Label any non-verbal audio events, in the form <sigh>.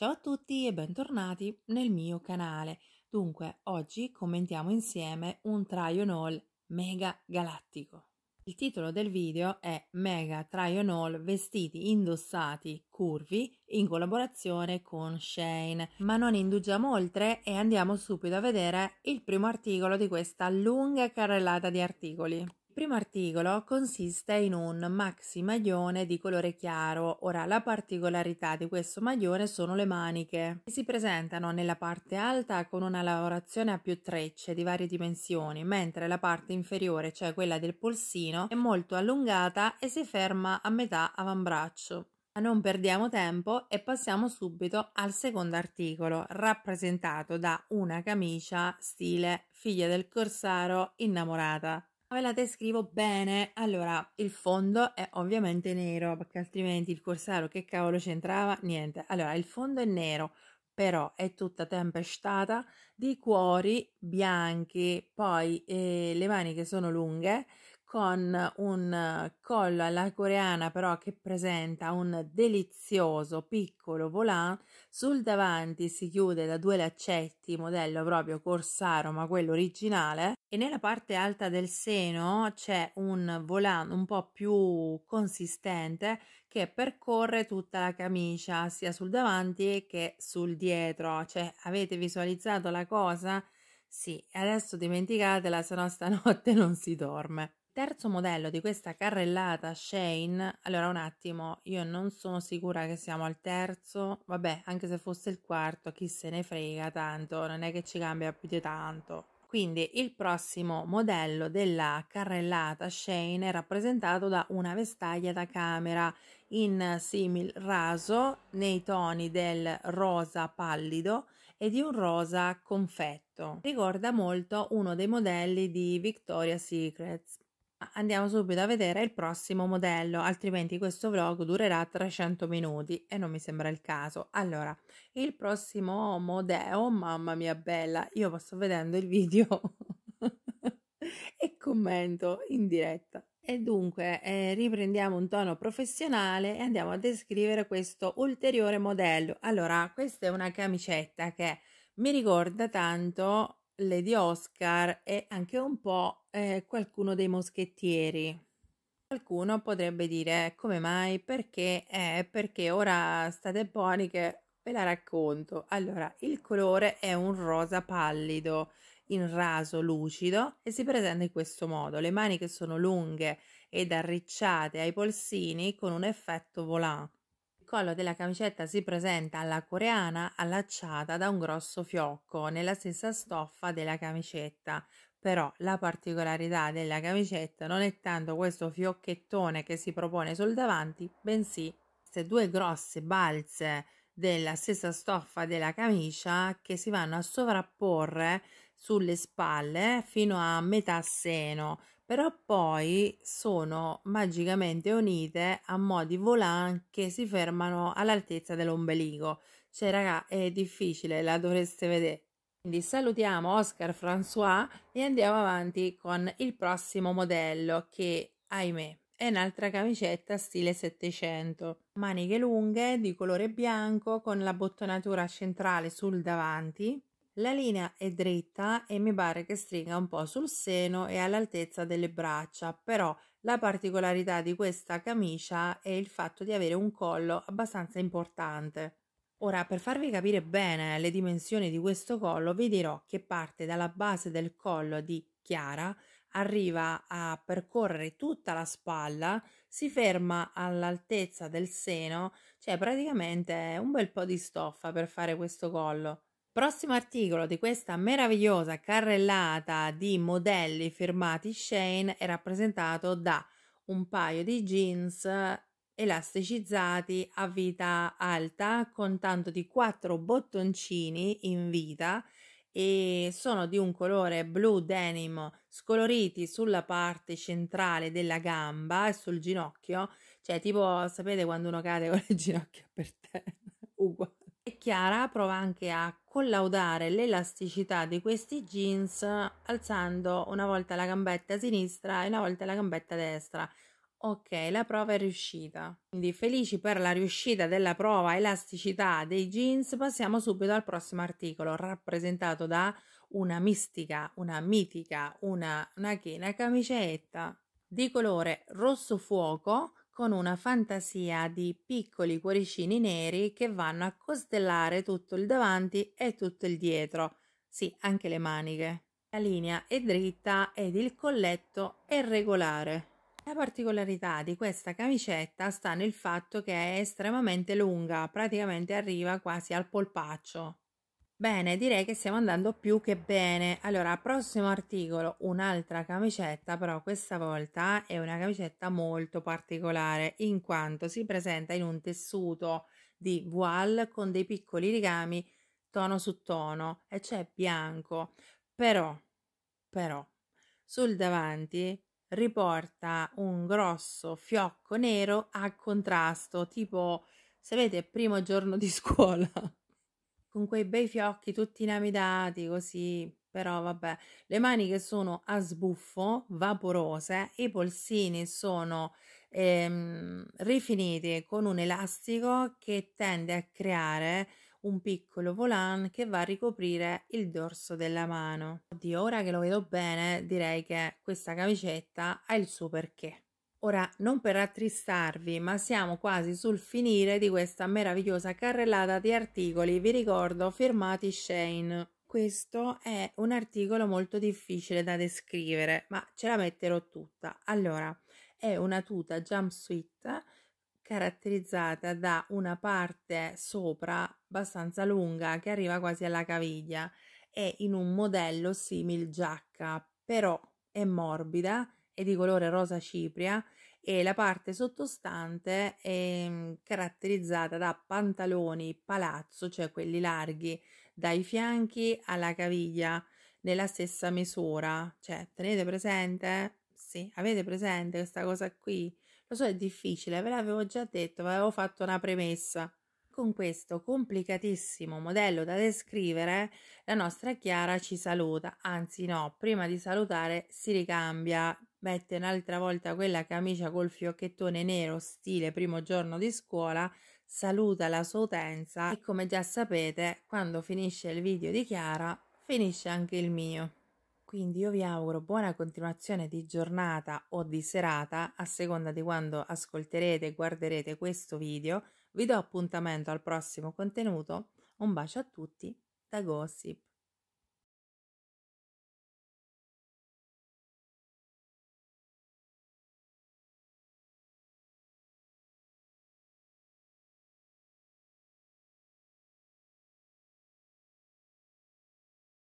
Ciao a tutti e bentornati nel mio canale. Dunque, oggi commentiamo insieme un try on all mega galattico. Il titolo del video è Mega Try on All vestiti indossati curvi in collaborazione con Shane. Ma non indugiamo oltre e andiamo subito a vedere il primo articolo di questa lunga carrellata di articoli primo articolo consiste in un maxi maglione di colore chiaro. Ora, la particolarità di questo maglione sono le maniche, si presentano nella parte alta con una lavorazione a più trecce di varie dimensioni, mentre la parte inferiore, cioè quella del polsino, è molto allungata e si ferma a metà avambraccio. Ma non perdiamo tempo e passiamo subito al secondo articolo, rappresentato da una camicia stile figlia del corsaro innamorata. Ve la descrivo bene. Allora, il fondo è ovviamente nero, perché altrimenti il corsaro che cavolo c'entrava? Niente. Allora, il fondo è nero, però è tutta tempestata di cuori bianchi, poi eh, le maniche sono lunghe con un eh, collo alla coreana però che presenta un delizioso piccolo volant, sul davanti si chiude da due laccetti modello proprio Corsaro ma quello originale e nella parte alta del seno c'è un volant un po' più consistente che percorre tutta la camicia sia sul davanti che sul dietro, cioè avete visualizzato la cosa? Sì, adesso dimenticatela, se no stanotte <laughs> non si dorme terzo modello di questa carrellata Shane, allora un attimo, io non sono sicura che siamo al terzo, vabbè, anche se fosse il quarto, chi se ne frega tanto, non è che ci cambia più di tanto. Quindi il prossimo modello della carrellata Shane è rappresentato da una vestaglia da camera in simil raso nei toni del rosa pallido e di un rosa confetto. Ricorda molto uno dei modelli di Victoria's Secrets. Andiamo subito a vedere il prossimo modello, altrimenti questo vlog durerà 300 minuti e non mi sembra il caso. Allora, il prossimo modello, mamma mia bella, io sto vedendo il video <laughs> e commento in diretta. E dunque eh, riprendiamo un tono professionale e andiamo a descrivere questo ulteriore modello. Allora, questa è una camicetta che mi ricorda tanto Lady Oscar è anche un po' eh, qualcuno dei moschettieri. Qualcuno potrebbe dire eh, come mai, perché, eh, perché ora state buoni che ve la racconto. Allora, il colore è un rosa pallido in raso lucido e si presenta in questo modo. Le maniche sono lunghe ed arricciate ai polsini con un effetto volant collo della camicetta si presenta alla coreana allacciata da un grosso fiocco nella stessa stoffa della camicetta. Però la particolarità della camicetta non è tanto questo fiocchettone che si propone sul davanti, bensì queste due grosse balze della stessa stoffa della camicia che si vanno a sovrapporre sulle spalle fino a metà seno, però poi sono magicamente unite a modi volant che si fermano all'altezza dell'ombelico. Cioè, raga, è difficile, la dovreste vedere. Quindi salutiamo Oscar François e andiamo avanti con il prossimo modello che, ahimè, è un'altra camicetta stile 700. Maniche lunghe di colore bianco con la bottonatura centrale sul davanti la linea è dritta e mi pare che stringa un po' sul seno e all'altezza delle braccia, però la particolarità di questa camicia è il fatto di avere un collo abbastanza importante. Ora, per farvi capire bene le dimensioni di questo collo, vi dirò che parte dalla base del collo di Chiara, arriva a percorrere tutta la spalla, si ferma all'altezza del seno, cioè praticamente un bel po' di stoffa per fare questo collo. Prossimo articolo di questa meravigliosa carrellata di modelli firmati Shane è rappresentato da un paio di jeans eh, elasticizzati a vita alta con tanto di quattro bottoncini in vita e sono di un colore blu denim scoloriti sulla parte centrale della gamba e sul ginocchio, cioè tipo sapete quando uno cade con le <laughs> ginocchia per terra, uguale Chiara prova anche a collaudare l'elasticità di questi jeans alzando una volta la gambetta sinistra e una volta la gambetta destra. Ok, la prova è riuscita. Quindi felici per la riuscita della prova elasticità dei jeans, passiamo subito al prossimo articolo, rappresentato da una mistica, una mitica, una, una china camicetta di colore rosso fuoco con una fantasia di piccoli cuoricini neri che vanno a costellare tutto il davanti e tutto il dietro, sì, anche le maniche. La linea è dritta ed il colletto è regolare. La particolarità di questa camicetta sta nel fatto che è estremamente lunga, praticamente arriva quasi al polpaccio. Bene, direi che stiamo andando più che bene. Allora, prossimo articolo, un'altra camicetta, però questa volta è una camicetta molto particolare in quanto si presenta in un tessuto di voile con dei piccoli rigami tono su tono e c'è cioè bianco, però, però sul davanti riporta un grosso fiocco nero a contrasto, tipo, sapete, primo giorno di scuola con quei bei fiocchi tutti inamidati così, però vabbè, le maniche sono a sbuffo, vaporose, i polsini sono ehm, rifiniti con un elastico che tende a creare un piccolo volant che va a ricoprire il dorso della mano. Oddio, ora che lo vedo bene, direi che questa camicetta ha il suo perché. Ora, non per attristarvi, ma siamo quasi sul finire di questa meravigliosa carrellata di articoli, vi ricordo, firmati Shane. Questo è un articolo molto difficile da descrivere, ma ce la metterò tutta. Allora, è una tuta jumpsuit caratterizzata da una parte sopra abbastanza lunga che arriva quasi alla caviglia e in un modello simil giacca, però è morbida è di colore rosa cipria e la parte sottostante è mm, caratterizzata da pantaloni palazzo, cioè quelli larghi dai fianchi alla caviglia nella stessa misura. Cioè, tenete presente? Sì, avete presente questa cosa qui? Lo so, è difficile, ve l'avevo già detto, ma avevo fatto una premessa. Con questo complicatissimo modello da descrivere, la nostra Chiara ci saluta, anzi no, prima di salutare si ricambia mette un'altra volta quella camicia col fiocchettone nero stile primo giorno di scuola, saluta la sua utenza e come già sapete quando finisce il video di Chiara finisce anche il mio. Quindi io vi auguro buona continuazione di giornata o di serata, a seconda di quando ascolterete e guarderete questo video. Vi do appuntamento al prossimo contenuto. Un bacio a tutti da Gossip.